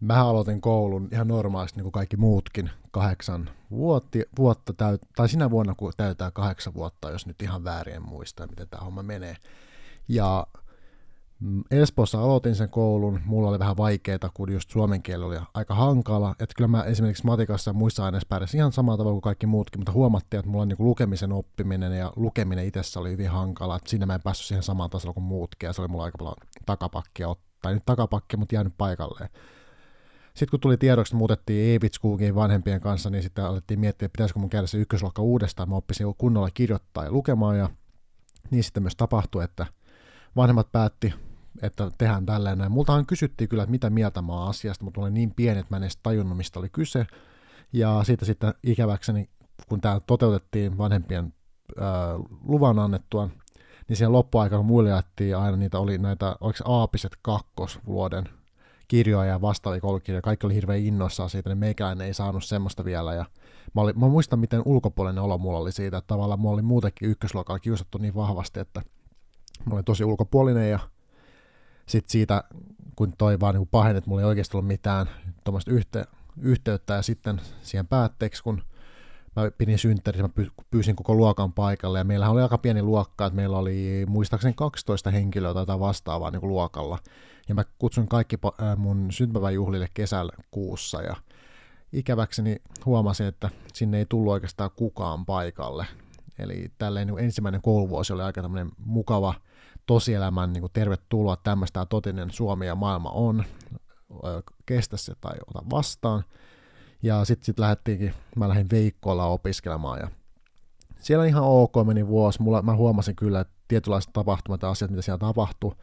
Mä aloitin koulun ihan normaalisti niin kuin kaikki muutkin kahdeksan vuotti, vuotta, täyt, tai sinä vuonna kun täytää kahdeksan vuotta, jos nyt ihan väärin muistaa, miten tämä homma menee. Ja mm, Espoossa aloitin sen koulun, mulla oli vähän vaikeaa, kun just suomen kieli oli aika hankala. Että kyllä mä esimerkiksi matikassa ja muissa aineissa pärjäsin ihan samalla tavalla kuin kaikki muutkin, mutta huomattiin, että mulla on niin lukemisen oppiminen ja lukeminen itsessä oli hyvin hankala. Että siinä mä en päässyt siihen samaan tasolla kuin muutkin ja se oli mulla aika paljon takapakkia ottaa, tai nyt takapakki, mutta jäänyt paikalleen. Sitten kun tuli tiedoksi, että muutettiin Eivitskuukin vanhempien kanssa, niin sitten alettiin miettiä, että pitäisikö mun käydä se ykkösluokka uudestaan. Mä oppisin kunnolla kirjoittaa ja lukemaan ja niin sitten myös tapahtui, että vanhemmat päätti, että tehdään tälleen näin. Multahan kysyttiin kyllä, että mitä mieltä mä oon asiasta, mutta olin niin pieni, että mä en edes tajunnut, mistä oli kyse. Ja siitä sitten ikäväkseni, kun tämä toteutettiin vanhempien ää, luvan annettua, niin siihen loppuaikana muille jaettiin aina niitä, oli näitä, oliko aapiset kakkosvuoden kirjoja ja vastaavia koulukirjoja, kaikki oli hirveän innoissaan siitä, niin meikäläinen ei saanut semmoista vielä, ja mä, oli, mä muistan, miten ulkopuolinen olo mulla oli siitä, että tavallaan mulla oli muutenkin ykkösluokalla kiusattu niin vahvasti, että mä olin tosi ulkopuolinen, ja sitten siitä, kun toi vaan niin pahen, että mulla ei oikeasti ollut mitään tuommoista yhte, yhteyttä, ja sitten siihen päätteeksi, kun mä pidin synttärissä, mä pyysin koko luokan paikalle, ja meillähän oli aika pieni luokka, että meillä oli muistaakseni 12 henkilöä tai vastaavaa niin kuin luokalla, ja mä kutsun kaikki mun syntymäpäiväjuhlille kesällä kuussa, ja ikäväkseni huomasin, että sinne ei tullut oikeastaan kukaan paikalle, eli tälleen niin ensimmäinen kouluvuosi oli aika tämmöinen mukava tosielämän niin kuin tervetuloa, tämmöistä totinen Suomi ja maailma on, kestä se tai ota vastaan, ja sitten sit lähdettiinkin, mä lähdin Veikkoilla opiskelemaan ja siellä ihan ok meni vuosi. Mulla, mä huomasin kyllä, että tietynlaiset tapahtumat ja asiat, mitä siellä tapahtui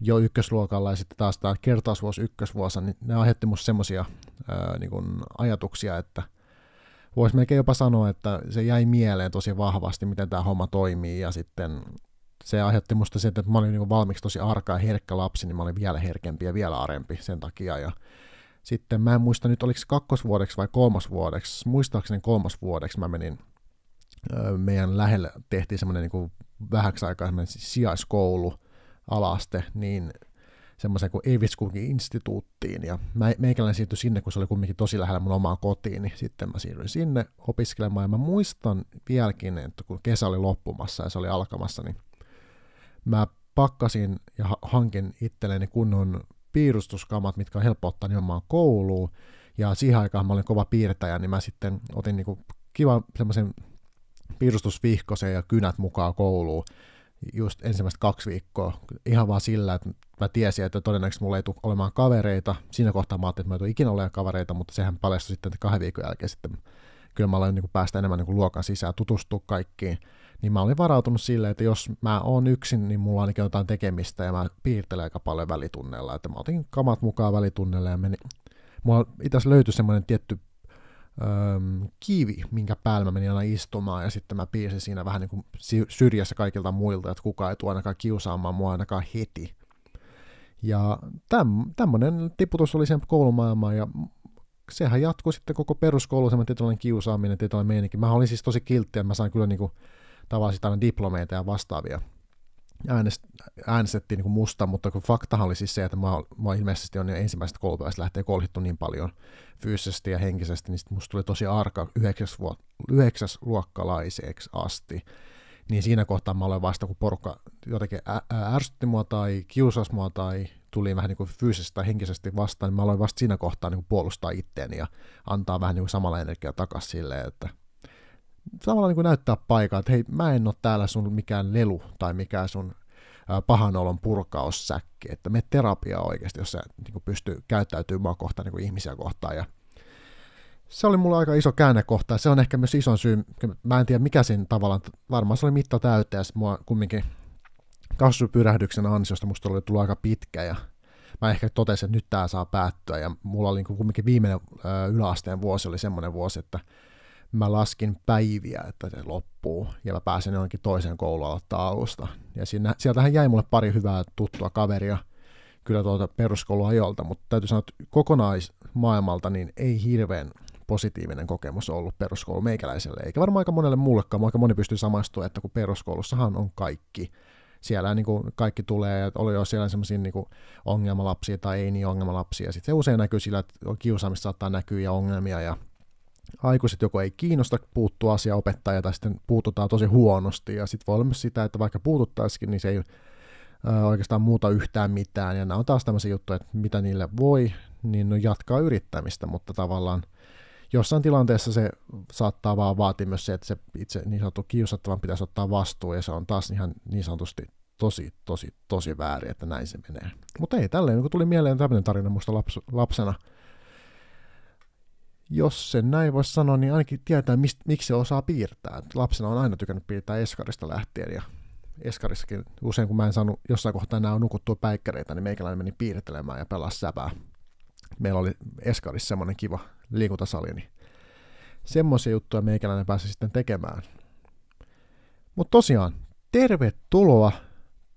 jo ykkösluokalla ja sitten taas tämä kertausvuosi ykkösvuosi, niin ne aiheutti musta semmoisia niin ajatuksia, että voisi melkein jopa sanoa, että se jäi mieleen tosi vahvasti, miten tämä homma toimii ja sitten se aiheutti musta sen, että mä olin niin valmiiksi tosi arka ja herkkä lapsi, niin mä olin vielä herkempi ja vielä arempi sen takia ja sitten mä en muista nyt, oliko se kakkosvuodeksi vai kolmosvuodeksi, muistaakseni kolmosvuodeksi mä menin, meidän lähellä tehtiin semmoinen niin kuin vähäksi aikaa semmoinen sijaiskoulu, alaste, niin semmoisen kuin Eiviskunkin instituuttiin, ja mä, meikäläinen siirtyi sinne, kun se oli kumminkin tosi lähellä mun omaa kotiin, niin sitten mä siirryin sinne opiskelemaan, ja mä muistan vieläkin, että kun kesä oli loppumassa ja se oli alkamassa, niin mä pakkasin ja hankin itselleni kunnon piirustuskamat, mitkä on helppo ottaa nimenomaan kouluun, ja siihen aikaan mä olin kova piirtäjä, niin mä sitten otin niin kivan semmoisen piirustusvihkosen ja kynät mukaan kouluun just ensimmäistä kaksi viikkoa, ihan vaan sillä, että mä tiesin, että todennäköisesti mulla ei tule olemaan kavereita. Siinä kohtaa mä ajattelin, että mä en tule ikinä olemaan kavereita, mutta sehän paljastui sitten kahden viikon jälkeen sitten. Kyllä mä aloin niin päästä enemmän niin kuin luokan sisään, tutustua kaikkiin niin mä olin varautunut sille, että jos mä oon yksin, niin mulla on ainakin jotain tekemistä ja mä piirtelen aika paljon välitunnella. Että mä otin kamat mukaan välitunnella ja meni. Mulla itse asiassa löytyi semmoinen tietty öö, kiivi, minkä päällä mä menin aina istumaan ja sitten mä piirsin siinä vähän niin kuin syrjässä kaikilta muilta, että kukaan ei tule ainakaan kiusaamaan mua ainakaan heti. Ja täm, tämmöinen tiputus oli sen koulumaailmaan ja sehän jatkui sitten koko peruskoulu, semmoinen tietynlainen kiusaaminen, tietynlainen meininki. Mä olin siis tosi kiltti että mä sain kyllä niin kuin tavallaan aina diplomeita ja vastaavia. Äänest, äänestettiin niin kuin musta, mutta kun faktahan oli siis se, että mä, mä ilmeisesti on jo ensimmäiset koulupäivästä lähtee kolhittu niin paljon fyysisesti ja henkisesti, niin musta tuli tosi arka yhdeksäs, vuot, yhdeksäs luokkalaiseksi asti. Niin siinä kohtaa mä olen vasta, kun porukka jotenkin ärsytti mua tai kiusasi mua tai tuli vähän niin kuin fyysisesti tai henkisesti vastaan, niin mä aloin vasta siinä kohtaa niin kuin puolustaa itteeni ja antaa vähän niin kuin samalla energiaa takaisin silleen, että – tavallaan niin kuin näyttää paikaa, että hei, mä en ole täällä sun mikään lelu tai mikään sun pahan olon purkaussäkki, että me terapiaa oikeasti, jos sä niin kuin pystyy käyttäytymään kohtaan niin kuin ihmisiä kohtaan. Ja se oli mulla aika iso käännekohta, ja se on ehkä myös iso syy, mä en tiedä mikä siinä tavallaan, varmaan se oli mitta täyttä ja mua kumminkin kasvupyrähdyksen ansiosta musta oli tullut aika pitkä, ja mä ehkä totesin, että nyt tää saa päättyä, ja mulla oli niin kuin kumminkin viimeinen yläasteen vuosi oli semmoinen vuosi, että mä laskin päiviä, että se loppuu, ja mä pääsen jonnekin toisen koulun aloittaa alusta. Ja siinä, sieltähän jäi mulle pari hyvää tuttua kaveria, kyllä tuolta peruskouluajolta, mutta täytyy sanoa, että kokonaismaailmalta niin ei hirveän positiivinen kokemus ollut peruskoulu meikäläiselle, eikä varmaan aika monelle mullekaan, vaikka moni pystyy samaistumaan, että kun peruskoulussahan on kaikki, siellä niin kuin kaikki tulee, ja oli jo siellä sellaisia niin kuin ongelmalapsia tai ei niin ongelmalapsia, sitten se usein näkyy sillä, että kiusaamista saattaa näkyä ja ongelmia, ja aikuiset joko ei kiinnosta puuttua asia opettaja tai sitten puututaan tosi huonosti ja sitten voi olla myös sitä, että vaikka puututtaisikin, niin se ei oikeastaan muuta yhtään mitään ja nämä on taas tämmöisiä juttuja, että mitä niille voi, niin no jatkaa yrittämistä, mutta tavallaan jossain tilanteessa se saattaa vaan vaatia myös se, että se itse niin sanottu kiusattavan pitäisi ottaa vastuu ja se on taas ihan niin sanotusti tosi, tosi, tosi väärin, että näin se menee. Mutta ei, tälleen kun tuli mieleen tämmöinen tarina muista lapsena – jos sen näin voisi sanoa, niin ainakin tietää, mist, miksi se osaa piirtää. Lapsena on aina tykännyt piirtää eskarista lähtien ja eskarissakin usein, kun mä en saanut jossain kohtaa enää nukuttua päikkäreitä, niin meikäläinen meni piirtelemään ja pelasi säpää. Meillä oli eskarissa semmoinen kiva liikuntasali, niin semmoisia juttuja meikäläinen pääsi sitten tekemään. Mutta tosiaan, tervetuloa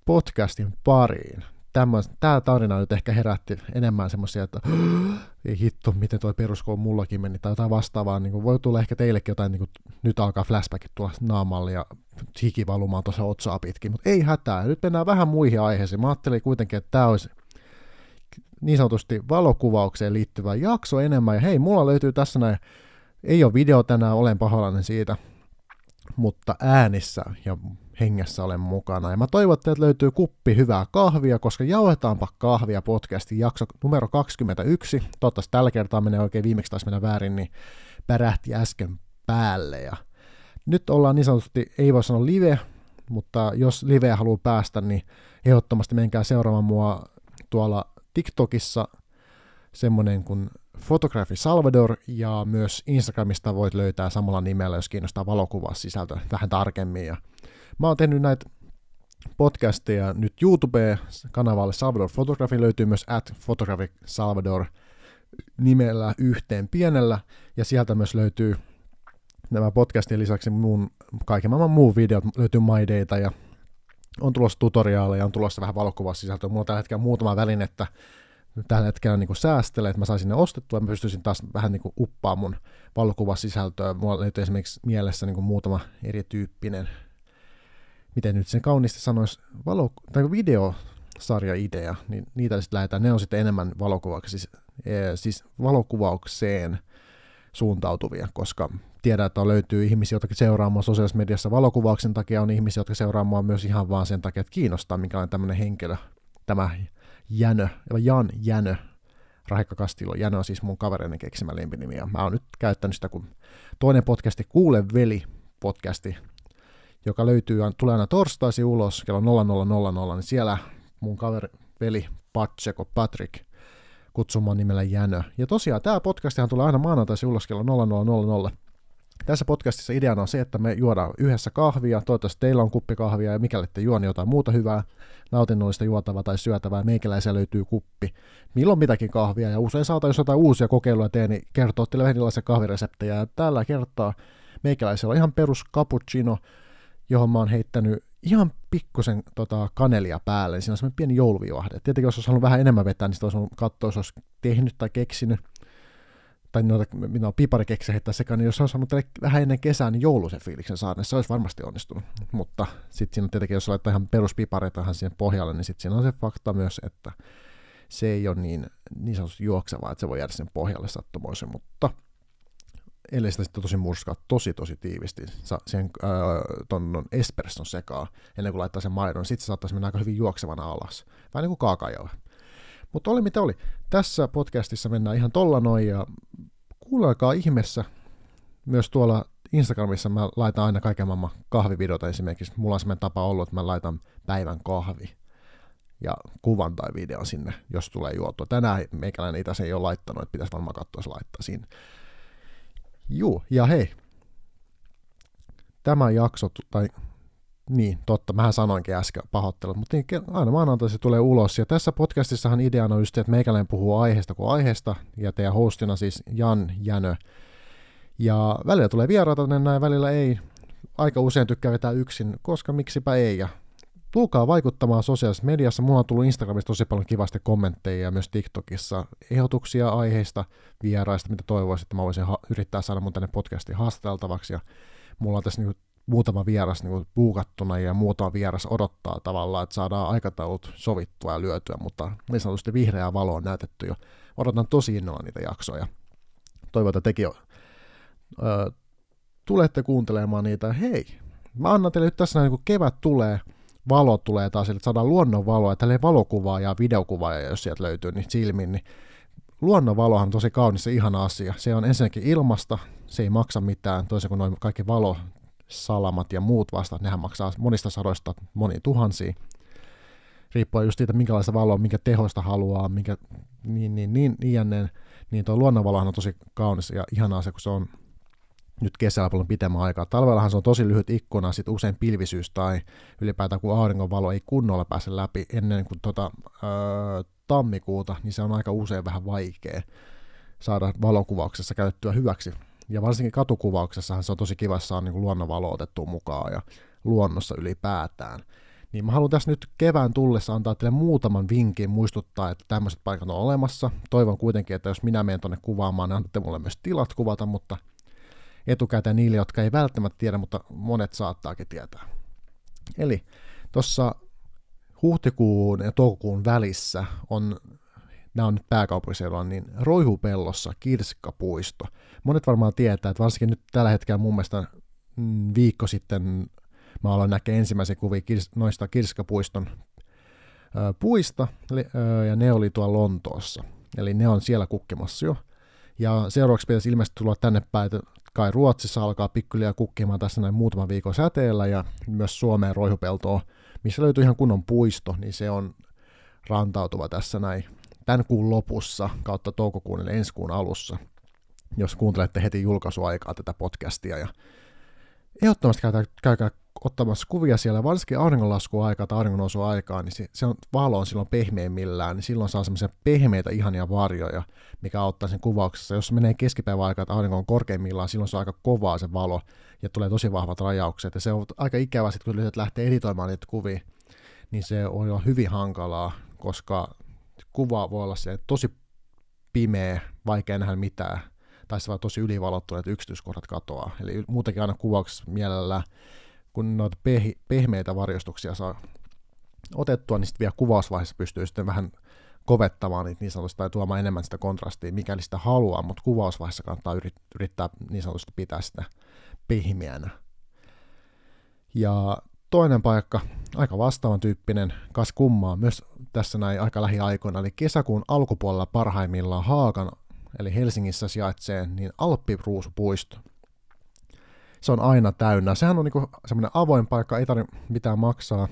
podcastin pariin tämmöis, tämä tarina nyt ehkä herätti enemmän semmoisia, että ei hitto, miten toi peruskoulu mullakin meni, tai jotain vastaavaa, niin kuin, voi tulla ehkä teillekin jotain, niin kuin, nyt alkaa flashbackit tulla naamalle ja hiki valumaan tuossa otsaa pitkin, mutta ei hätää, nyt mennään vähän muihin aiheisiin, mä ajattelin kuitenkin, että tämä olisi niin sanotusti valokuvaukseen liittyvä jakso enemmän, ja hei, mulla löytyy tässä näin, ei ole video tänään, olen pahoillani siitä, mutta äänissä ja hengessä olen mukana. Ja mä toivon, että teiltä löytyy kuppi hyvää kahvia, koska jauhetaanpa kahvia podcastin jakso numero 21. Toivottavasti tällä kertaa menee oikein, viimeksi taas mennä väärin, niin pärähti äsken päälle. Ja nyt ollaan niin sanotusti, ei voi sanoa live, mutta jos liveä haluaa päästä, niin ehdottomasti menkää seuraamaan mua tuolla TikTokissa semmonen kuin Fotografi Salvador ja myös Instagramista voit löytää samalla nimellä, jos kiinnostaa valokuvasisältö vähän tarkemmin. Ja Mä oon tehnyt näitä podcasteja nyt YouTube-kanavalle Salvador Photography löytyy myös at Photography Salvador nimellä yhteen pienellä, ja sieltä myös löytyy nämä podcastien lisäksi muun, kaiken maailman muu videot, löytyy Data ja on tulossa tutoriaaleja, on tulossa vähän valokuvasisältöä. Mulla on tällä hetkellä muutama välinettä tällä hetkellä niin säästelee, että mä saisin ne ostettua ja mä pystyisin taas vähän niin kuin mun valokuvasisältöä. Mulla löytyy esimerkiksi mielessä niin muutama erityyppinen miten nyt sen kaunista sanoisi, valo, tai videosarja-idea, niin niitä sitten lähdetään, ne on sitten enemmän valokuvaksi, siis, siis valokuvaukseen suuntautuvia, koska tiedän, että löytyy ihmisiä, jotka seuraamaan sosiaalisessa mediassa valokuvauksen takia, on ihmisiä, jotka seuraamaan myös ihan vaan sen takia, että kiinnostaa, mikä on tämmöinen henkilö, tämä Jänö, Jan Jänö, Rahikka Kastilo. Jänö on siis mun kavereiden keksimä lempinimi, ja mä oon nyt käyttänyt sitä, kun toinen podcasti Kuule veli podcasti joka löytyy, tulee aina torstaisin ulos kello 00.00, niin siellä mun kaveri, veli Patseko Patrick kutsumaan nimellä Jänö. Ja tosiaan tämä podcastihan tulee aina maanantaisin ulos kello 00.00. Tässä podcastissa ideana on se, että me juodaan yhdessä kahvia, toivottavasti teillä on kuppi kahvia ja mikäli te juon niin jotain muuta hyvää, nautinnollista juotavaa tai syötävää, meikäläisiä löytyy kuppi. Milloin mitäkin kahvia ja usein saatan, jos jotain uusia kokeiluja teen, niin kertoo teille erilaisia kahvireseptejä. Ja tällä kertaa meikäläisellä on ihan perus cappuccino, johon mä oon heittänyt ihan pikkusen tota, kanelia päälle, niin siinä on semmoinen pieni jouluviivahde. Tietenkin jos olisi halunnut vähän enemmän vetää, niin sitä olisi katsoa, jos olisi tehnyt tai keksinyt, tai noita, mitä on keksiä heittää sekaan, niin jos olisi halunnut vähän ennen kesää, niin joulusen fiiliksen saada, niin se olisi varmasti onnistunut. Mutta sitten siinä tietenkin, jos laittaa ihan peruspipareitahan siihen pohjalle, niin sitten siinä on se fakta myös, että se ei ole niin, niin sanotusti juoksevaa, että se voi jäädä sen pohjalle sattumoisin, mutta – ellei sitä sitten tosi murskaa tosi tosi tiivisti sen tonnon ton sekaa, ennen kuin laittaa sen maidon, sitten se saattaisi mennä aika hyvin juoksevana alas. Vähän niin kuin kaakajauhe. Mutta oli mitä oli. Tässä podcastissa mennään ihan tolla noin ja kuulelkaa ihmeessä. Myös tuolla Instagramissa mä laitan aina kaiken maailman kahvivideota esimerkiksi. Mulla on semmoinen tapa ollut, että mä laitan päivän kahvi ja kuvan tai videon sinne, jos tulee juotua. Tänään meikäläinen itse ei ole laittanut, että pitäisi varmaan katsoa, jos laittaa sinne. Joo, ja hei. Tämä jakso, tai niin, totta, mähän sanoinkin äsken pahoittelut, mutta niin, aina maanantai se tulee ulos. Ja tässä podcastissahan ideana on just, että meikäläinen puhuu aiheesta kuin aiheesta, ja teidän hostina siis Jan Jänö. Ja välillä tulee vieraita tänne näin, välillä ei. Aika usein tykkää vetää yksin, koska miksipä ei, ja tulkaa vaikuttamaan sosiaalisessa mediassa. Mulla on tullut Instagramissa tosi paljon kivasti kommentteja ja myös TikTokissa ehdotuksia aiheista, vieraista, mitä toivoisin, että mä voisin ha- yrittää saada mun tänne podcastin haastateltavaksi. Ja mulla on tässä niinku muutama vieras niinku puukattuna ja muutama vieras odottaa tavallaan, että saadaan aikataulut sovittua ja lyötyä, mutta niin sanotusti vihreää valoa on näytetty jo. Odotan tosi innolla niitä jaksoja. Toivon, että tekin öö, tulette kuuntelemaan niitä. Hei, mä annan teille nyt tässä näin, kun kevät tulee – valo tulee taas, että saadaan luonnonvaloa, tälle valokuvaa ja videokuvaa, jos sieltä löytyy, niin silmin, niin luonnonvalohan on tosi kaunis ja ihana asia. Se on ensinnäkin ilmasta, se ei maksa mitään, toisin kuin noin kaikki valo salamat ja muut vasta, nehän maksaa monista sadoista moni tuhansia. Riippuen just siitä, minkälaista valoa, minkä tehosta haluaa, minkä, niin, niin, niin, niin, niin, niin tuo luonnonvalohan on tosi kaunis ja ihana asia, kun se on nyt kesällä paljon pitemmän aikaa. Talvellahan se on tosi lyhyt ikkuna, sitten usein pilvisyys tai ylipäätään kun auringonvalo ei kunnolla pääse läpi ennen kuin tota, ö, öö, tammikuuta, niin se on aika usein vähän vaikea saada valokuvauksessa käytettyä hyväksi. Ja varsinkin katukuvauksessahan se on tosi kiva, jos saa niin luonnonvalo otettua mukaan ja luonnossa ylipäätään. Niin mä haluan tässä nyt kevään tullessa antaa teille muutaman vinkin muistuttaa, että tämmöiset paikat on olemassa. Toivon kuitenkin, että jos minä menen tuonne kuvaamaan, niin antatte mulle myös tilat kuvata, mutta etukäteen niille, jotka ei välttämättä tiedä, mutta monet saattaakin tietää. Eli tuossa huhtikuun ja toukokuun välissä on, nämä on nyt pääkaupunkiseudulla, niin Roihupellossa Kirsikkapuisto. Monet varmaan tietää, että varsinkin nyt tällä hetkellä mun mielestä mm, viikko sitten mä aloin näkeä ensimmäisen kuvia kirs- noista Kirsikkapuiston ö, puista, eli, ö, ja ne oli tuolla Lontoossa. Eli ne on siellä kukkimassa jo. Ja seuraavaksi pitäisi ilmeisesti tulla tänne päin, kai Ruotsissa alkaa pikkuliä kukkimaan tässä näin muutaman viikon säteellä ja myös Suomeen roihupeltoa, missä löytyy ihan kunnon puisto, niin se on rantautuva tässä näin tämän kuun lopussa kautta toukokuun eli ensi kuun alussa, jos kuuntelette heti julkaisuaikaa tätä podcastia ja ehdottomasti käykää ottamassa kuvia siellä, varsinkin auringonlaskuaikaa tai auringonousuaikaa, niin se, se on, valo on silloin pehmeimmillään, niin silloin saa semmoisia pehmeitä ihania varjoja, mikä auttaa sen kuvauksessa. Jos menee keskipäiväaikaan, että aurinko on korkeimmillaan, silloin se on aika kovaa se valo ja tulee tosi vahvat rajaukset. Ja se on aika ikävä sit, kun lähtee editoimaan niitä kuvia, niin se on jo hyvin hankalaa, koska kuva voi olla se tosi pimeä, vaikea nähdä mitään, tai se on tosi ylivalottunut, että yksityiskohdat katoaa. Eli muutenkin aina kuvauksessa mielellä kun noita peh- pehmeitä varjostuksia saa otettua, niin sitten vielä kuvausvaiheessa pystyy sitten vähän kovettamaan niitä niin sanotusti tai tuomaan enemmän sitä kontrastia, mikäli sitä haluaa, mutta kuvausvaiheessa kannattaa yrittää niin sanotusti pitää sitä pehmeänä. Ja toinen paikka, aika vastaavan tyyppinen, kas kummaa, myös tässä näin aika lähiaikoina, eli kesäkuun alkupuolella parhaimmillaan Haakan, eli Helsingissä sijaitsee, niin Alppiruusupuisto se on aina täynnä. Sehän on niinku semmoinen avoin paikka, ei tarvitse mitään maksaa.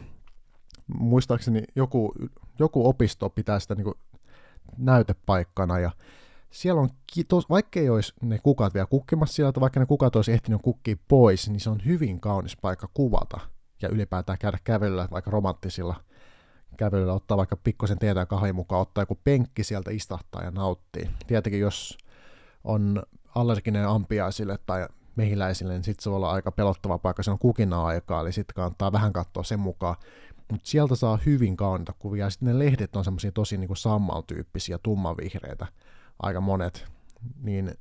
Muistaakseni joku, joku opisto pitää sitä niinku näytepaikkana ja siellä on, vaikka ei olisi ne kukat vielä kukkimassa tai vaikka ne kukat olisi ehtinyt kukkia pois, niin se on hyvin kaunis paikka kuvata ja ylipäätään käydä kävelyllä vaikka romanttisilla kävelyllä, ottaa vaikka pikkusen tietää ja kahvin mukaan, ottaa joku penkki sieltä istahtaa ja nauttii. Tietenkin jos on allerginen ampiaisille tai mehiläisille, niin sitten se voi olla aika pelottava paikka, se on kukina aikaa, eli sitten kannattaa vähän katsoa sen mukaan. Mutta sieltä saa hyvin kauniita kuvia, ja sitten ne lehdet on semmoisia tosi niin sammaltyyppisiä, tummanvihreitä, aika monet, niin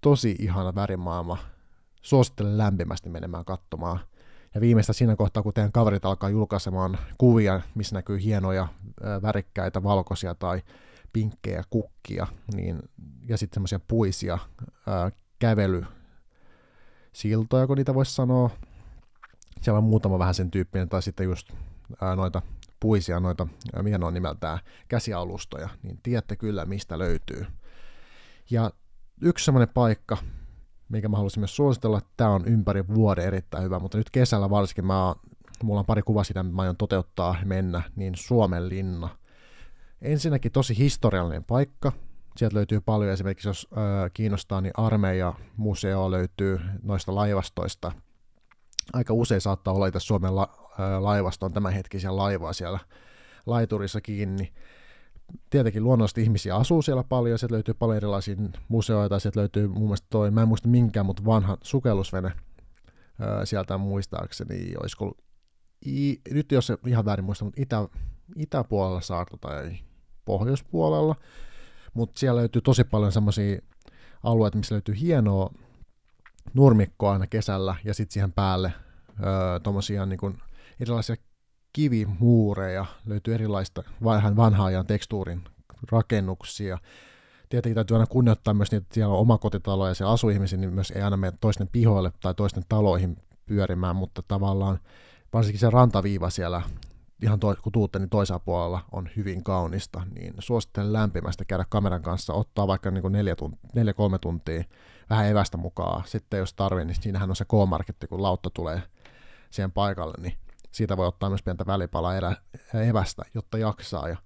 tosi ihana värimaailma. Suosittelen lämpimästi menemään katsomaan. Ja viimeistä siinä kohtaa, kun teidän kaverit alkaa julkaisemaan kuvia, missä näkyy hienoja, värikkäitä, valkoisia tai pinkkejä kukkia, niin, ja sitten semmoisia puisia ää, kävely, siltoja, kun niitä voisi sanoa. Siellä on muutama vähän sen tyyppinen, tai sitten just ää, noita puisia, noita, ää, mikä on nimeltään, käsialustoja, niin tiedätte kyllä, mistä löytyy. Ja yksi semmoinen paikka, mikä mä haluaisin myös suositella, että tämä on ympäri vuoden erittäin hyvä, mutta nyt kesällä varsinkin mä mulla on pari kuvaa sitä, mitä mä aion toteuttaa, mennä, niin Suomen linna. Ensinnäkin tosi historiallinen paikka, Sieltä löytyy paljon esimerkiksi, jos ö, kiinnostaa, niin armeija, museo löytyy noista laivastoista. Aika usein saattaa olla itse Suomen la, ö, laivaston tämänhetkisiä laivaa siellä laiturissa kiinni. Tietenkin luonnollisesti ihmisiä asuu siellä paljon, sieltä löytyy paljon erilaisia museoita, sieltä löytyy muun muassa toi, mä en muista minkään, mutta vanha sukellusvene ö, sieltä muistaakseni, olisiko I, nyt jos ihan väärin muista, mutta itä, itäpuolella saarta tai pohjoispuolella, mutta siellä löytyy tosi paljon semmoisia alueita, missä löytyy hienoa nurmikkoa aina kesällä ja sitten siihen päälle öö, tuommoisia niin erilaisia kivimuureja, löytyy erilaista vähän vanhaa ajan tekstuurin rakennuksia. Tietenkin täytyy aina kunnioittaa myös niitä, että siellä on omakotitaloja ja siellä asuu ihmisiä, niin myös ei aina mene toisten pihoille tai toisten taloihin pyörimään, mutta tavallaan varsinkin se rantaviiva siellä ihan to, kun tuutte, niin toisella puolella on hyvin kaunista, niin suosittelen lämpimästä käydä kameran kanssa, ottaa vaikka niin neljä kolme tuntia vähän evästä mukaan. Sitten jos tarvii, niin siinähän on se K-marketti, kun lautta tulee siihen paikalle, niin siitä voi ottaa myös pientä välipalaa erä, evästä, jotta jaksaa ja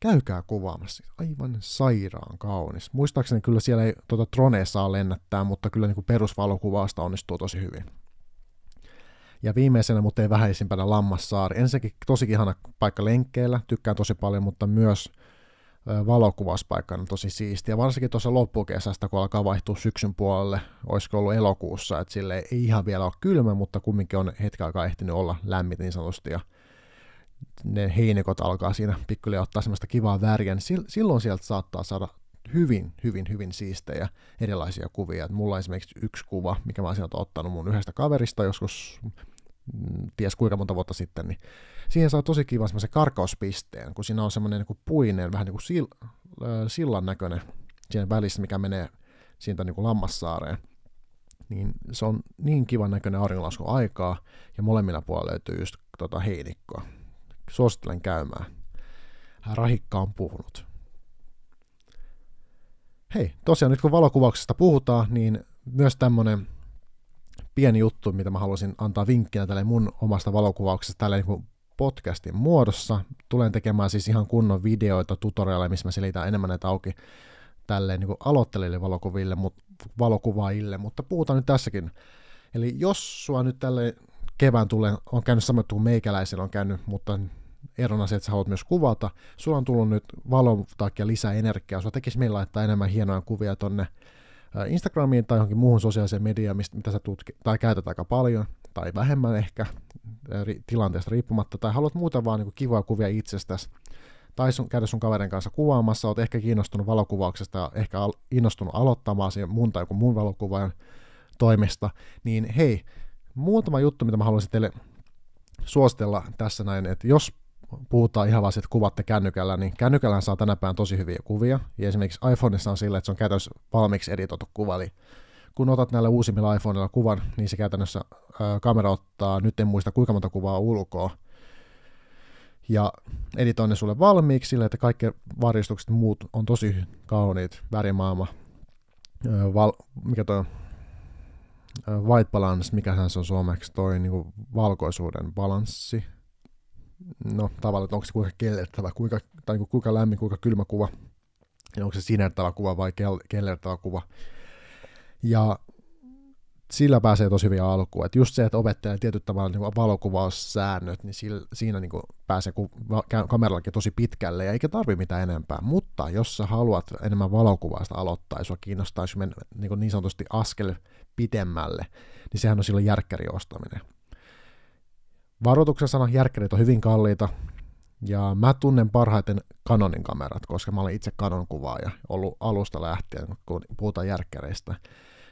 käykää kuvaamassa. Aivan sairaan kaunis. Muistaakseni kyllä siellä ei tuota troneessa lennättää, mutta kyllä niin kuin perusvalokuvausta onnistuu tosi hyvin. Ja viimeisenä, mutta ei vähäisimpänä, Lammassaari. Ensinnäkin tosi ihana paikka lenkkeillä, tykkään tosi paljon, mutta myös valokuvaspaikka on tosi siistiä. Varsinkin tuossa loppukesästä, kun alkaa vaihtua syksyn puolelle, olisiko ollut elokuussa, että sille ei ihan vielä ole kylmä, mutta kumminkin on hetken aikaa ehtinyt olla lämmin niin sanotusti, ja ne heinikot alkaa siinä pikkuliä ottaa semmoista kivaa väriä, niin silloin sieltä saattaa saada hyvin, hyvin, hyvin siistejä erilaisia kuvia. Et mulla on esimerkiksi yksi kuva, mikä mä oon sieltä ottanut mun yhdestä kaverista joskus Mm, ties kuinka monta vuotta sitten, niin siihen saa tosi kivan semmoisen karkauspisteen, kun siinä on semmoinen niin kuin puinen, vähän niin kuin sil, äh, sillan näköinen siinä välissä, mikä menee siitä niin kuin Lammassaareen. Niin se on niin kivan näköinen auringonlaskun aikaa, ja molemmilla puolilla löytyy just tota heinikkoa. Suosittelen käymään. Rahikka on puhunut. Hei, tosiaan nyt kun valokuvauksesta puhutaan, niin myös tämmöinen pieni juttu, mitä mä haluaisin antaa vinkkinä tälle mun omasta valokuvauksesta tälle niin podcastin muodossa. Tulen tekemään siis ihan kunnon videoita, tutoriaaleja, missä mä selitän enemmän näitä auki tälleen niin aloittelijoille valokuville, mut, valokuvaajille, mutta puhutaan nyt tässäkin. Eli jos sua nyt tälle kevään tulee, on käynyt samat kuin meikäläisillä on käynyt, mutta erona se, että sä haluat myös kuvata. Sulla on tullut nyt valon takia lisää energiaa. sua tekisi meillä laittaa enemmän hienoja kuvia tonne Instagramiin tai johonkin muuhun sosiaaliseen mediaan, mistä, mitä sä tutki, tai käytät aika paljon, tai vähemmän ehkä tilanteesta riippumatta, tai haluat muuta vaan niin kivaa kuvia itsestäsi, tai sun, käydä sun kaverin kanssa kuvaamassa, oot ehkä kiinnostunut valokuvauksesta ja ehkä al, innostunut aloittamaan siihen mun tai joku mun valokuvaajan toimesta, niin hei, muutama juttu, mitä mä haluaisin teille suositella tässä näin, että jos puhutaan ihan vaan että kuvatte kännykällä, niin kännykällä saa tänä päivänä tosi hyviä kuvia. Ja esimerkiksi iPhoneissa on sillä, että se on käytännössä valmiiksi editoitu kuva. Eli kun otat näillä uusimmilla iPhoneilla kuvan, niin se käytännössä ää, kamera ottaa, nyt en muista kuinka monta kuvaa ulkoa, ja editoin ne sulle valmiiksi sillä, että kaikki varjostukset muut on tosi kauniit, värimaailma, val, mikä toi white balance, mikä se on suomeksi, toi niin valkoisuuden balanssi, no tavallaan, että onko se kuinka kellertävä, kuinka, tai niin kuin, kuinka lämmin, kuinka kylmä kuva, ja onko se sinertävä kuva vai kellertävä kuva. Ja sillä pääsee tosi hyvin alkuun. Että just se, että opettelee tietyt tavalla niin valokuvaussäännöt, niin sillä, siinä niin pääsee kamerallakin tosi pitkälle, ja eikä tarvi mitään enempää. Mutta jos sä haluat enemmän valokuvausta aloittaa, ja sua kiinnostaisi mennä niin, niin sanotusti askel pitemmälle, niin sehän on silloin ostaminen. Varoituksen sana, järkkärit on hyvin kalliita, ja mä tunnen parhaiten Canonin kamerat, koska mä olen itse Canon kuvaaja ollut alusta lähtien, kun puhutaan järkkäreistä.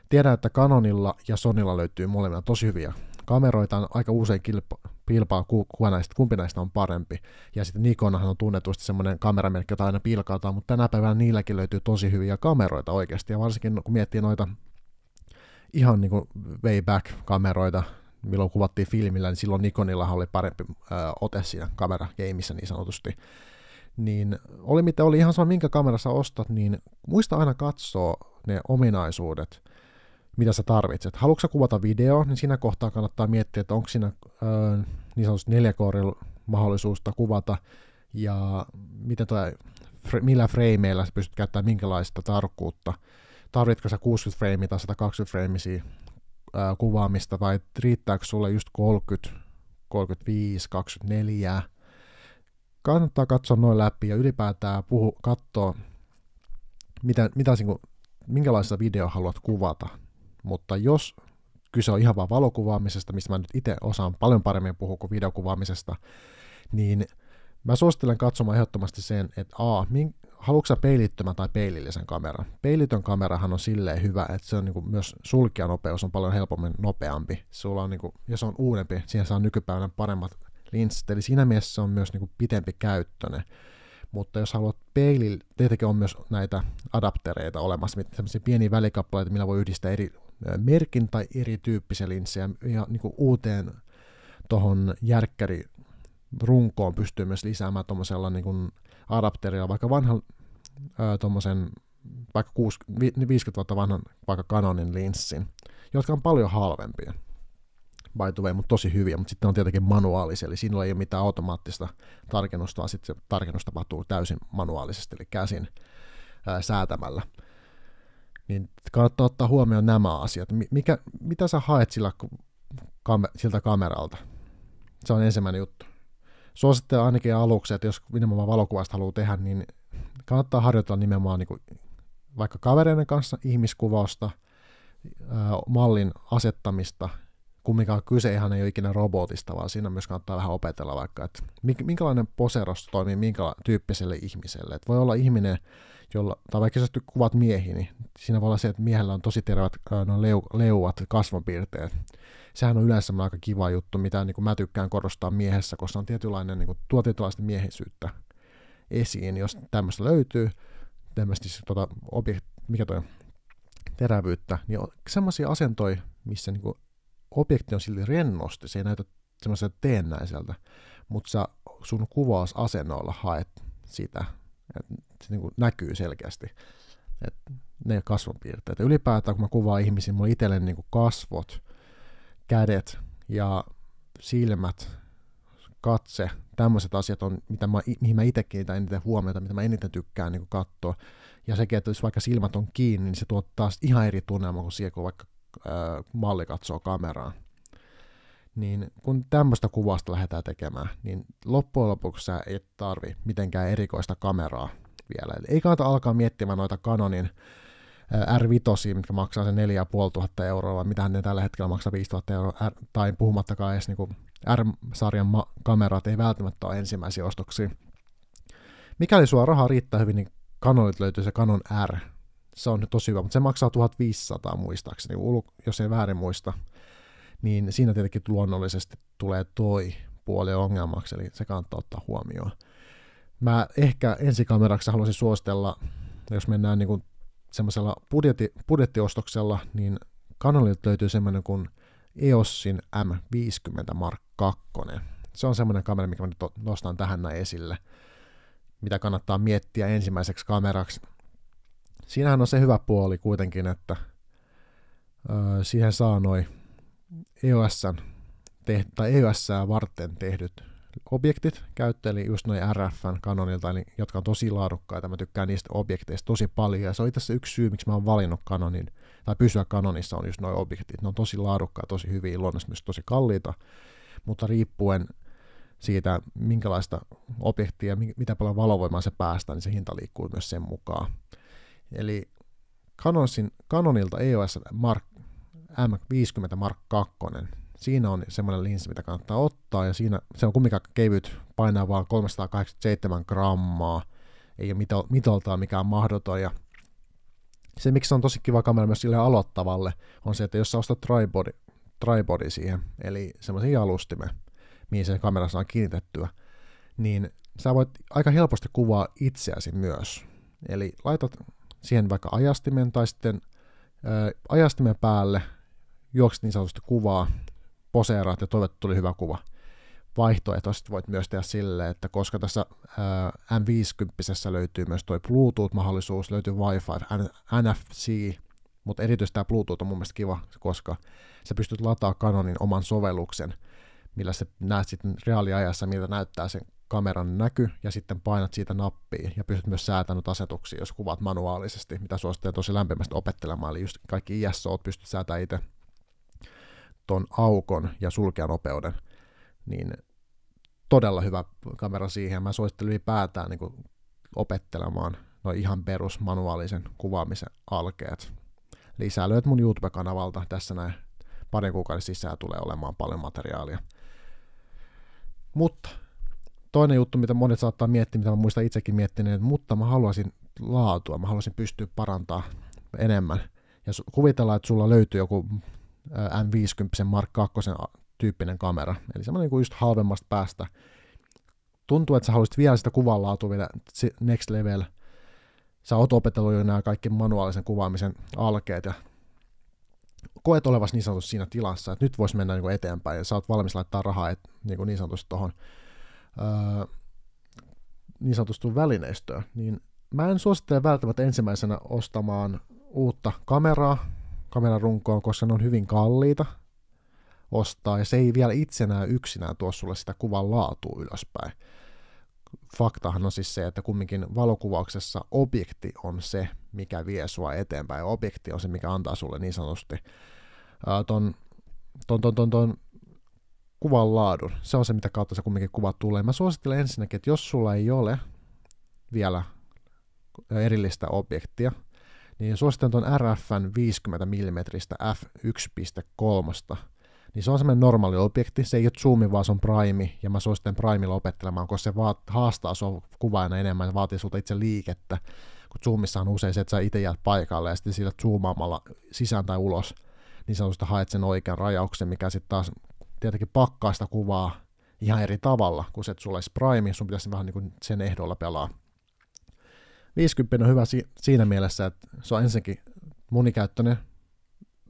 Tiedän, että Canonilla ja Sonilla löytyy molemmilla tosi hyviä kameroita, on aika usein kilpa, pilpaa, ku, näistä, kumpi näistä on parempi. Ja sitten Nikonahan on tunnetusti semmoinen kameramerkki, jota aina pilkataan, mutta tänä päivänä niilläkin löytyy tosi hyviä kameroita oikeasti, ja varsinkin kun miettii noita ihan niin kuin way back kameroita, milloin kuvattiin filmillä, niin silloin Nikonillahan oli parempi äh, ote siinä kamerageimissä niin sanotusti. Niin oli mitä oli, ihan sama minkä kamerassa ostat, niin muista aina katsoa ne ominaisuudet, mitä sä tarvitset. Haluatko kuvata video, niin siinä kohtaa kannattaa miettiä, että onko siinä äh, niin sanotusti neljä mahdollisuutta kuvata, ja miten toi, millä frameilla sä pystyt käyttämään minkälaista tarkkuutta. Tarvitko sä 60 frame tai 120 frameisiä ää, kuvaamista vai riittääkö sulle just 30, 35, 24. Kannattaa katsoa noin läpi ja ylipäätään puhu, katsoa, mitä, mitä, sinun, minkälaista video haluat kuvata. Mutta jos kyse on ihan vaan valokuvaamisesta, mistä mä nyt itse osaan paljon paremmin puhua kuin videokuvaamisesta, niin mä suosittelen katsomaan ehdottomasti sen, että a, haluatko sä peilittömän tai peilillisen kameran? Peilitön kamerahan on silleen hyvä, että se on niin kuin myös nopeus on paljon helpommin nopeampi. Sulla on niin kuin, ja se on uudempi, siihen saa nykypäivänä paremmat linssit, eli siinä mielessä se on myös niin kuin pitempi käyttöinen. Mutta jos haluat peilin, tietenkin on myös näitä adaptereita olemassa, sellaisia pieniä välikappaleita, millä voi yhdistää eri merkin tai erityyppisiä linssejä ja niin kuin uuteen tuohon järkkäri runkoon pystyy myös lisäämään tuommoisella niin kuin adapterilla, vaikka vanhan tommosen vaikka 60, 50 vuotta vanhan vaikka Canonin linssin, jotka on paljon halvempia by the way, mutta tosi hyviä, mutta sitten on tietenkin manuaalisia, eli siinä ei ole mitään automaattista tarkennusta, vaan sitten se tarkennus tapahtuu täysin manuaalisesti, eli käsin ää, säätämällä. Niin kannattaa ottaa huomioon nämä asiat. Mikä, mitä sä haet sillä, kam- siltä kameralta? Se on ensimmäinen juttu suosittelen ainakin aluksi, että jos nimenomaan valokuvasta haluaa tehdä, niin kannattaa harjoitella nimenomaan niin kuin vaikka kavereiden kanssa ihmiskuvausta, mallin asettamista, kumminkaan kyse ihan ei ole ikinä robotista, vaan siinä myös kannattaa vähän opetella vaikka, että minkälainen poseros toimii minkä tyyppiselle ihmiselle. Että voi olla ihminen, jolla, tai vaikka sä kuvat miehiä, niin siinä voi olla se, että miehellä on tosi terävät no leu, leuat, kasvopiirteet. Sehän on yleensä aika kiva juttu, mitä niin kuin mä tykkään korostaa miehessä, koska on tietynlainen, niin kuin, tuo tietynlaista miehisyyttä esiin, jos tämmöistä löytyy, tämmöistä siis, tota, objekt, mikä toi, terävyyttä, niin semmoisia asentoja, missä niin kuin, objekti on silti rennosti, se ei näytä semmoiselta teennäiseltä, mutta sä sun asennolla haet sitä. Et että se niin kuin näkyy selkeästi. Et ne kasvonpiirteet. Ja ylipäätään kun mä kuvaan ihmisiä, mulla itselleni niin kuin kasvot, kädet ja silmät, katse, tämmöiset asiat on, mitä mä, mihin mä itse kiinnitän eniten huomiota, mitä mä eniten tykkään niin katsoa. Ja sekin, että jos vaikka silmät on kiinni, niin se tuottaa ihan eri tunnelma kuin siihen, kun vaikka äh, malli katsoo kameraa. Niin kun tämmöistä kuvasta lähdetään tekemään, niin loppujen lopuksi sä et tarvi mitenkään erikoista kameraa vielä. Eli ei kannata alkaa miettimään noita Canonin R5, mitkä maksaa sen 4500 euroa, vai mitä ne tällä hetkellä maksaa 5000 euroa, tai puhumattakaan edes niin R-sarjan ma- kamerat ei välttämättä ole ensimmäisiä ostoksia. Mikäli sua rahaa riittää hyvin, niin Canonit löytyy se Canon R. Se on tosi hyvä, mutta se maksaa 1500 muistaakseni, niinku jos ei väärin muista. Niin siinä tietenkin luonnollisesti tulee toi puoli ongelmaksi, eli se kannattaa ottaa huomioon. Mä ehkä ensikameraksi haluaisin suostella, jos mennään niin semmoisella budjetti, budjettiostoksella, niin kanalilta löytyy semmoinen kuin EOSin M50 Mark 2. Se on semmoinen kamera, mikä mä nyt nostan tähän näin esille, mitä kannattaa miettiä ensimmäiseksi kameraksi. Siinähän on se hyvä puoli kuitenkin, että ö, siihen saa noin EOSn tai EOS varten tehdyt objektit käyttöön, eli just noin RFn kanonilta, eli, jotka on tosi laadukkaita. Mä tykkään niistä objekteista tosi paljon, ja se on itse asiassa yksi syy, miksi mä oon valinnut kanonin, tai pysyä kanonissa on just noin objektit. Ne on tosi laadukkaita, tosi hyviä, luonnossa myös tosi kalliita, mutta riippuen siitä, minkälaista objektia, mitä paljon valovoimaa se päästään, niin se hinta liikkuu myös sen mukaan. Eli Canonsin, Canonilta EOS Mark M50 Mark 2, siinä on semmoinen linssi, mitä kannattaa ottaa, ja siinä se on kumminkaan kevyt, painaa vaan 387 grammaa, ei ole mito, mitoltaan mikään mahdoton, ja se, miksi se on tosi kiva kamera myös sille aloittavalle, on se, että jos sä ostat tripodi, tripodi siihen, eli semmoisen jalustimen, mihin se kamera saa kiinnitettyä, niin sä voit aika helposti kuvaa itseäsi myös. Eli laitat siihen vaikka ajastimen tai sitten ää, ajastimen päälle juokset niin sanotusti kuvaa poseeraat ja toivot, tuli hyvä kuva. Vaihtoehtoisesti voit myös tehdä silleen, että koska tässä ää, M50 löytyy myös tuo Bluetooth-mahdollisuus, löytyy Wi-Fi, NFC, mutta erityisesti tämä Bluetooth on mun mielestä kiva, koska sä pystyt lataamaan Canonin oman sovelluksen, millä sä näet sitten reaaliajassa, miltä näyttää sen kameran näky, ja sitten painat siitä nappia, ja pystyt myös säätämään asetuksia, jos kuvat manuaalisesti, mitä suosittelen tosi lämpimästi opettelemaan, eli just kaikki ISO pystyt säätämään itse ton aukon ja sulkea nopeuden, niin todella hyvä kamera siihen. Mä suosittelen ylipäätään niin opettelemaan noin ihan perus manuaalisen kuvaamisen alkeet. Lisää löyt mun YouTube-kanavalta. Tässä näin parin kuukauden sisään tulee olemaan paljon materiaalia. Mutta toinen juttu, mitä monet saattaa miettiä, mitä mä muistan itsekin miettineen, mutta mä haluaisin laatua, mä haluaisin pystyä parantaa enemmän. Ja kuvitellaan, että sulla löytyy joku M50 Mark 2 tyyppinen kamera, eli semmoinen niin just halvemmasta päästä. Tuntuu, että sä haluaisit vielä sitä kuvanlaatua vielä next level. Sä oot opetellut jo nämä kaikki manuaalisen kuvaamisen alkeet ja koet olevasi niin sanotusti siinä tilassa, että nyt voisi mennä niin kuin eteenpäin ja sä oot valmis laittaa rahaa et, niin, kuin niin sanotusti tuohon öö, niin sanotusti välineistöön, niin mä en suosittele välttämättä ensimmäisenä ostamaan uutta kameraa, kamerarunkoon, koska ne on hyvin kalliita ostaa, ja se ei vielä itsenään yksinään tuo sulle sitä kuvan laatua ylöspäin. Faktahan on siis se, että kumminkin valokuvauksessa objekti on se, mikä vie sua eteenpäin. Objekti on se, mikä antaa sulle niin sanotusti ää, ton, ton, ton, ton, ton kuvan laadun. Se on se, mitä kautta se kumminkin kuva tulee. Mä suosittelen ensinnäkin, että jos sulla ei ole vielä erillistä objektia, niin suosittelen tuon RFn 50 mm f1.3, niin se on semmoinen normaali objekti, se ei ole zoomi, vaan se on prime, ja mä suosittelen primeilla opettelemaan, koska se vaat, haastaa sun kuvaajana enemmän, se vaatii sulta itse liikettä, kun zoomissa on usein se, että sä itse jäät paikalle, ja sitten sillä zoomaamalla sisään tai ulos, niin sanotusti haet sen oikean rajauksen, mikä sitten taas tietenkin pakkaa sitä kuvaa ihan eri tavalla, kun se, että sulla olisi prime, sun pitäisi vähän niin kuin sen ehdolla pelaa. 50 on hyvä si- siinä mielessä, että se on ensinnäkin monikäyttöinen.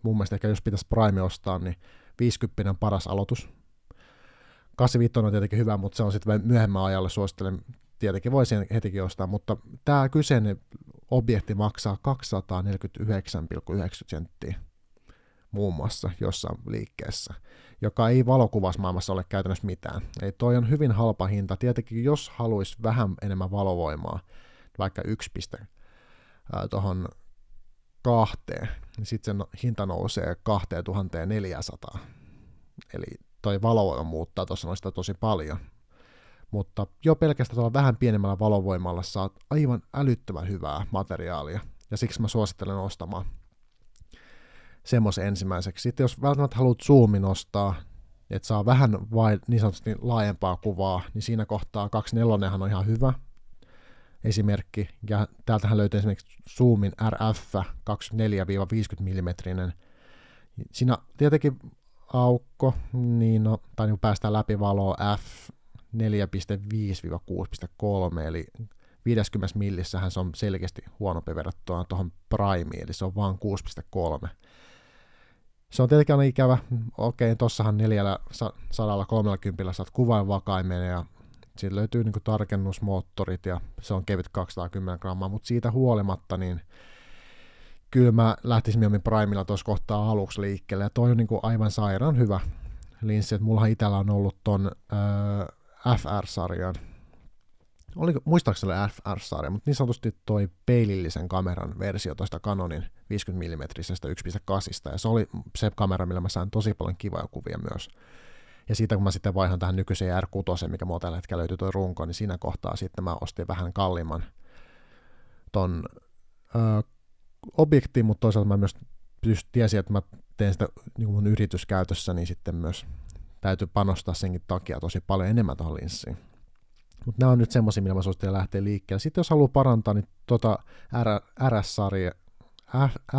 Mun mielestä ehkä jos pitäisi Prime ostaa, niin 50 on paras aloitus. 85 on tietenkin hyvä, mutta se on sitten myöhemmän ajalle suosittelen. Tietenkin voi sen hetikin ostaa, mutta tämä kyseinen objekti maksaa 249,90 senttiä muun muassa jossain liikkeessä, joka ei valokuvausmaailmassa ole käytännössä mitään. Eli toi on hyvin halpa hinta. Tietenkin jos haluaisi vähän enemmän valovoimaa, vaikka yksi piste tuohon kahteen, niin sitten sen hinta nousee 2400. Eli toi valovoima muuttaa tuossa noista tosi paljon. Mutta jo pelkästään tuolla vähän pienemmällä valovoimalla saat aivan älyttömän hyvää materiaalia, ja siksi mä suosittelen ostamaan semmoisen ensimmäiseksi. Sitten jos välttämättä haluat zoomin nostaa, että saa vähän vai, niin sanotusti laajempaa kuvaa, niin siinä kohtaa 24 on ihan hyvä, esimerkki, ja täältähän löytyy esimerkiksi Zoomin RF 24-50 mm. Siinä tietenkin aukko, niin no, tai niin päästään läpi valoa f 4.5-6.3, eli 50 millissähän se on selkeästi huonompi verrattuna tuohon Primeen, eli se on vain 6.3. Se on tietenkin aina ikävä, okei, tossahan 430 saat kuvan vakaimeen ja Siinä löytyy niin tarkennusmoottorit ja se on kevyt 210 grammaa, mutta siitä huolimatta niin kyllä mä lähtisin mieluummin Primella tuossa kohtaa aluksi liikkeelle. Ja toi on niin aivan sairaan hyvä linssi, että mullahan itellä on ollut ton äh, öö, FR-sarjan, oliko muistaakseni FR-sarja, mutta niin sanotusti toi peilillisen kameran versio tuosta Canonin 50 mm 1.8, ja se oli se kamera, millä mä sain tosi paljon kivoja kuvia myös. Ja siitä kun mä sitten vaihdan tähän nykyiseen R6, mikä mulla tällä hetkellä löytyy tuo runko, niin siinä kohtaa sitten mä ostin vähän kalliimman ton äh, objektin, mutta toisaalta mä myös tiesin, että mä teen sitä niin mun yrityskäytössä, niin sitten myös täytyy panostaa senkin takia tosi paljon enemmän tuohon linssiin. Mutta nämä on nyt semmoisia, millä mä suosittelen lähteä liikkeelle. Sitten jos haluaa parantaa, niin tuota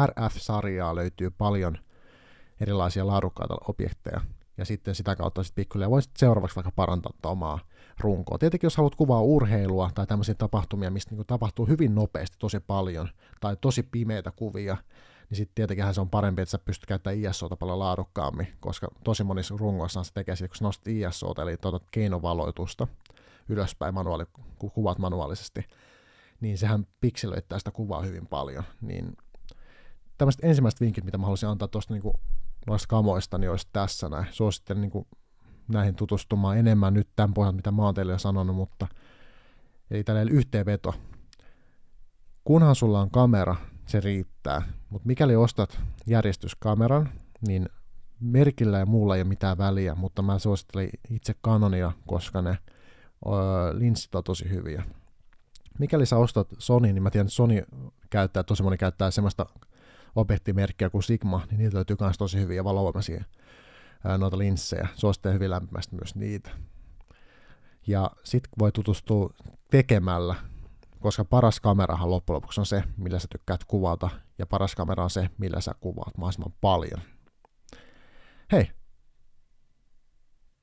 RF-sarjaa löytyy paljon erilaisia laadukkaita objekteja ja sitten sitä kautta sitten pikkuhiljaa sitten seuraavaksi vaikka parantaa tuota omaa runkoa. Tietenkin jos haluat kuvaa urheilua tai tämmöisiä tapahtumia, mistä niin tapahtuu hyvin nopeasti tosi paljon tai tosi pimeitä kuvia, niin sitten tietenkin se on parempi, että sä pystyt käyttämään ISOta paljon laadukkaammin, koska tosi monissa rungoissa se tekee siitä, kun sä nostat ISOta, eli tuota keinovaloitusta ylöspäin manuaali, kun kuvat manuaalisesti, niin sehän pikselöittää sitä kuvaa hyvin paljon, niin tämmöiset ensimmäiset vinkit, mitä mä haluaisin antaa tuosta niin noista kamoista, niin olisi tässä näin. Suosittelen niin kuin näihin tutustumaan enemmän nyt tämän pohjalta, mitä mä oon teille sanonut, mutta eli tällainen yhteenveto. Kunhan sulla on kamera, se riittää, mutta mikäli ostat järjestyskameran, niin merkillä ja muulla ei ole mitään väliä, mutta mä suosittelen itse Canonia, koska ne öö, linssit on tosi hyviä. Mikäli sä ostat Sony, niin mä tiedän, että Sony käyttää, tosi moni käyttää semmoista objektimerkkiä kuin Sigma, niin niitä löytyy myös tosi hyviä valovoimaisia noita linssejä. Suosittelen hyvin lämpimästi myös niitä. Ja sit voi tutustua tekemällä, koska paras kamerahan loppujen lopuksi on se, millä sä tykkäät kuvata, ja paras kamera on se, millä sä kuvaat mahdollisimman paljon. Hei,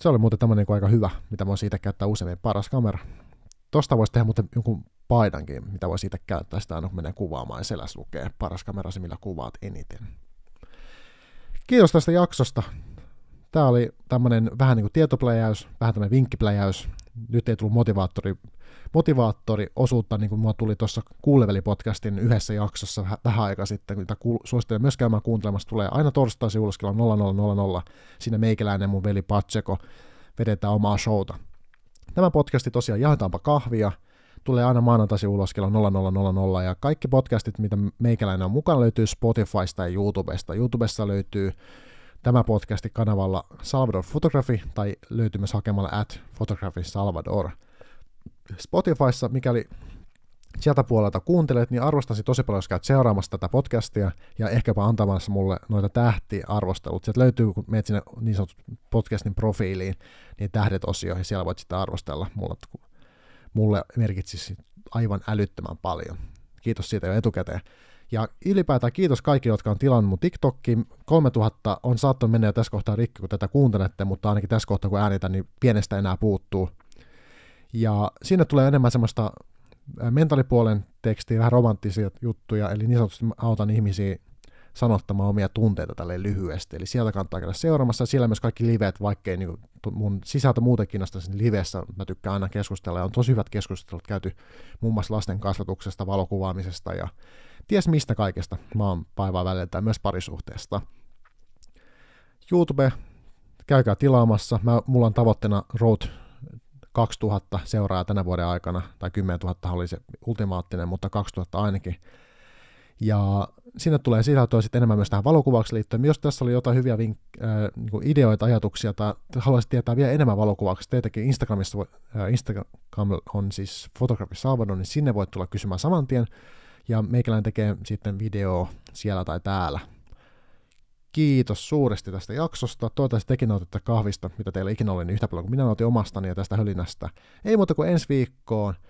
se oli muuten tämmöinen niinku aika hyvä, mitä voi siitä käyttää useammin. Paras kamera. Tosta voisi tehdä muuten jonkun paidankin, mitä voi siitä käyttää sitä aina, kun menee kuvaamaan ja seläs lukee paras se, millä kuvaat eniten. Kiitos tästä jaksosta. Tämä oli tämmöinen vähän niin kuin tietopläjäys, vähän tämmöinen vinkkipläjäys. Nyt ei tullut motivaattori, osuutta, niin kuin mua tuli tuossa Kuuleveli-podcastin yhdessä jaksossa vähän aikaa sitten, mitä kuul- suosittelen myös käymään kuuntelemassa. Tulee aina torstaisi ulos kello 00.00. Siinä meikäläinen mun veli Patseko vedetään omaa showta. Tämä podcasti tosiaan jaetaanpa kahvia – tulee aina maanantaisin ulos kello 0000 ja kaikki podcastit, mitä meikäläinen on mukana, löytyy Spotifysta ja YouTubesta. YouTubessa löytyy tämä podcasti kanavalla Salvador Photography tai löytyy myös hakemalla at Photography Salvador. Spotifyssa, mikäli sieltä puolelta kuuntelet, niin arvostasi tosi paljon, jos käyt seuraamassa tätä podcastia ja ehkäpä antamassa mulle noita tähtiarvostelut. Sieltä löytyy, kun menet sinne niin sanotun podcastin profiiliin, niin tähdet-osio ja siellä voit sitä arvostella mulle kun mulle merkitsisi aivan älyttömän paljon. Kiitos siitä jo etukäteen. Ja ylipäätään kiitos kaikille, jotka on tilannut mun TikTokin. 3000 on saattanut mennä jo tässä kohtaa rikki, kun tätä kuuntelette, mutta ainakin tässä kohtaa, kun äänitän, niin pienestä enää puuttuu. Ja sinne tulee enemmän semmoista mentaalipuolen tekstiä, vähän romanttisia juttuja, eli niin sanotusti autan ihmisiä sanottamaan omia tunteita tälle lyhyesti. Eli sieltä kannattaa käydä seuraamassa. Siellä myös kaikki liveet, vaikkei niin mun sisältö muuten kiinnostaisi, niin livessä mä tykkään aina keskustella. Ja on tosi hyvät keskustelut käyty muun muassa lasten kasvatuksesta, valokuvaamisesta ja ties mistä kaikesta maan päivää välillä myös parisuhteesta. YouTube, käykää tilaamassa. Mä, mulla on tavoitteena Road 2000 seuraa tänä vuoden aikana, tai 10 000 oli se ultimaattinen, mutta 2000 ainakin ja sinne tulee sisältöä sitten enemmän myös tähän valokuvaukseen liittyen. Jos tässä oli jotain hyviä vink- äh, niin ideoita, ajatuksia tai haluaisit tietää vielä enemmän valokuvauksesta, teitäkin Instagramissa, voi, äh, Instagram on siis Photography Salvador, niin sinne voit tulla kysymään saman tien, ja meikäläinen tekee sitten video siellä tai täällä. Kiitos suuresti tästä jaksosta. Toivottavasti tekin otitte kahvista, mitä teillä ikinä oli, niin yhtä paljon kuin minä nautin omastani ja tästä hölinästä. Ei muuta kuin ensi viikkoon.